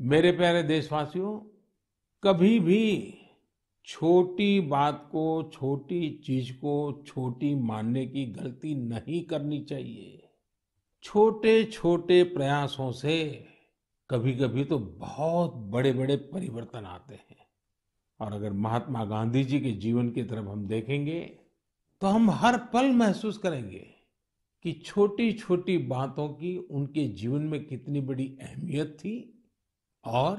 मेरे प्यारे देशवासियों कभी भी छोटी बात को छोटी चीज को छोटी मानने की गलती नहीं करनी चाहिए छोटे छोटे प्रयासों से कभी कभी तो बहुत बड़े बड़े परिवर्तन आते हैं और अगर महात्मा गांधी जी के जीवन की तरफ हम देखेंगे तो हम हर पल महसूस करेंगे कि छोटी छोटी बातों की उनके जीवन में कितनी बड़ी अहमियत थी और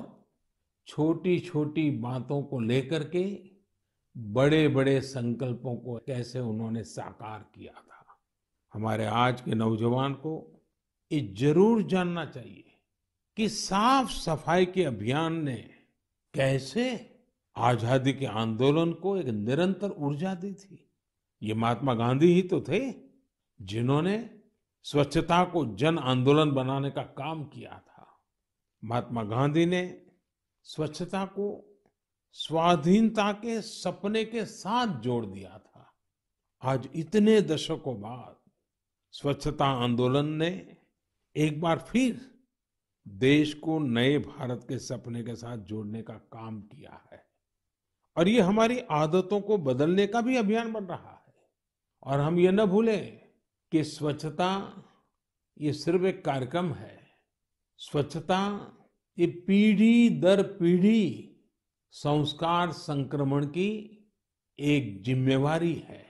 छोटी छोटी बातों को लेकर के बड़े बड़े संकल्पों को कैसे उन्होंने साकार किया था हमारे आज के नौजवान को ये जरूर जानना चाहिए कि साफ सफाई के अभियान ने कैसे आजादी के आंदोलन को एक निरंतर ऊर्जा दी थी ये महात्मा गांधी ही तो थे जिन्होंने स्वच्छता को जन आंदोलन बनाने का काम किया था महात्मा गांधी ने स्वच्छता को स्वाधीनता के सपने के साथ जोड़ दिया था आज इतने दशकों बाद स्वच्छता आंदोलन ने एक बार फिर देश को नए भारत के सपने के साथ जोड़ने का काम किया है और ये हमारी आदतों को बदलने का भी अभियान बन रहा है और हम ये न भूलें कि स्वच्छता ये सिर्फ एक कार्यक्रम है स्वच्छता ये पीढ़ी दर पीढ़ी संस्कार संक्रमण की एक जिम्मेवारी है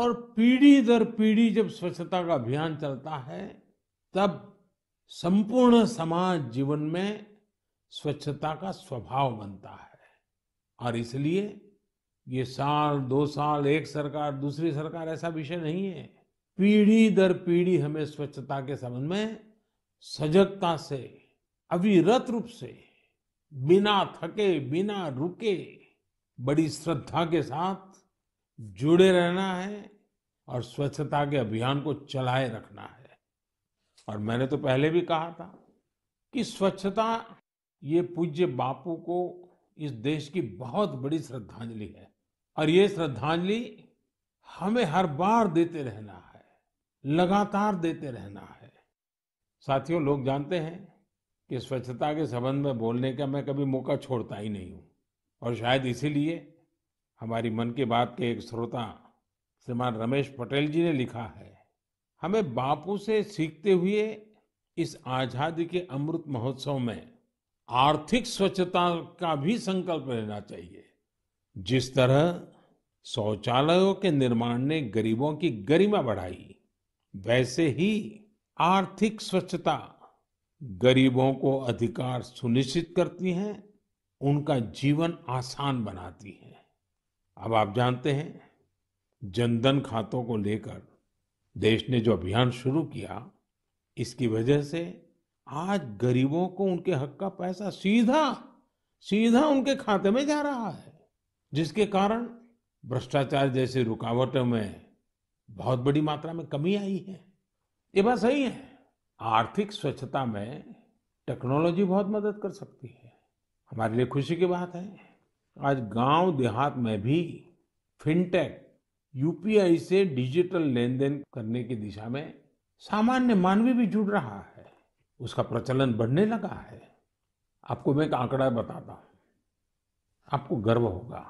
और पीढ़ी दर पीढ़ी जब स्वच्छता का अभियान चलता है तब संपूर्ण समाज जीवन में स्वच्छता का स्वभाव बनता है और इसलिए ये साल दो साल एक सरकार दूसरी सरकार ऐसा विषय नहीं है पीढ़ी दर पीढ़ी हमें स्वच्छता के संबंध में सजगता से अविरत रूप से बिना थके बिना रुके बड़ी श्रद्धा के साथ जुड़े रहना है और स्वच्छता के अभियान को चलाए रखना है और मैंने तो पहले भी कहा था कि स्वच्छता ये पूज्य बापू को इस देश की बहुत बड़ी श्रद्धांजलि है और ये श्रद्धांजलि हमें हर बार देते रहना है लगातार देते रहना है साथियों लोग जानते हैं कि स्वच्छता के संबंध में बोलने का मैं कभी मौका छोड़ता ही नहीं हूँ और शायद इसीलिए हमारी मन की बात के एक श्रोता श्रीमान रमेश पटेल जी ने लिखा है हमें बापू से सीखते हुए इस आजादी के अमृत महोत्सव में आर्थिक स्वच्छता का भी संकल्प लेना चाहिए जिस तरह शौचालयों के निर्माण ने गरीबों की गरिमा बढ़ाई वैसे ही आर्थिक स्वच्छता गरीबों को अधिकार सुनिश्चित करती है उनका जीवन आसान बनाती है अब आप जानते हैं जनधन खातों को लेकर देश ने जो अभियान शुरू किया इसकी वजह से आज गरीबों को उनके हक का पैसा सीधा सीधा उनके खाते में जा रहा है जिसके कारण भ्रष्टाचार जैसी रुकावटों में बहुत बड़ी मात्रा में कमी आई है ये बात सही है आर्थिक स्वच्छता में टेक्नोलॉजी बहुत मदद कर सकती है हमारे लिए खुशी की बात है आज गांव देहात में भी फिनटेक यूपीआई से डिजिटल लेन देन करने की दिशा में सामान्य मानवी भी जुड़ रहा है उसका प्रचलन बढ़ने लगा है आपको मैं एक आंकड़ा बताता हूं आपको गर्व होगा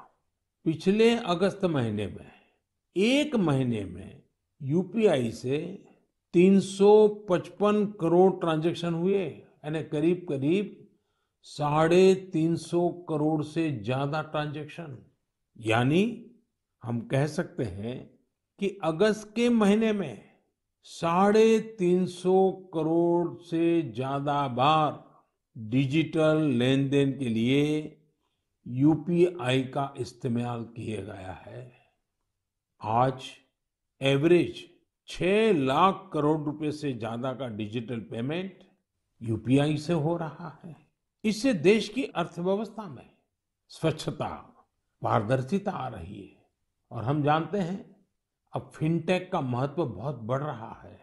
पिछले अगस्त महीने में एक महीने में यूपीआई से 355 करोड़ ट्रांजैक्शन हुए यानी करीब करीब साढ़े तीन सौ करोड़ से ज्यादा ट्रांजैक्शन यानी हम कह सकते हैं कि अगस्त के महीने में साढ़े तीन सौ करोड़ से ज्यादा बार डिजिटल लेन देन के लिए यूपीआई का इस्तेमाल किया गया है आज एवरेज छह लाख करोड़ रुपए से ज्यादा का डिजिटल पेमेंट यूपीआई से हो रहा है इससे देश की अर्थव्यवस्था में स्वच्छता पारदर्शिता आ रही है और हम जानते हैं अब फिनटेक का महत्व बहुत बढ़ रहा है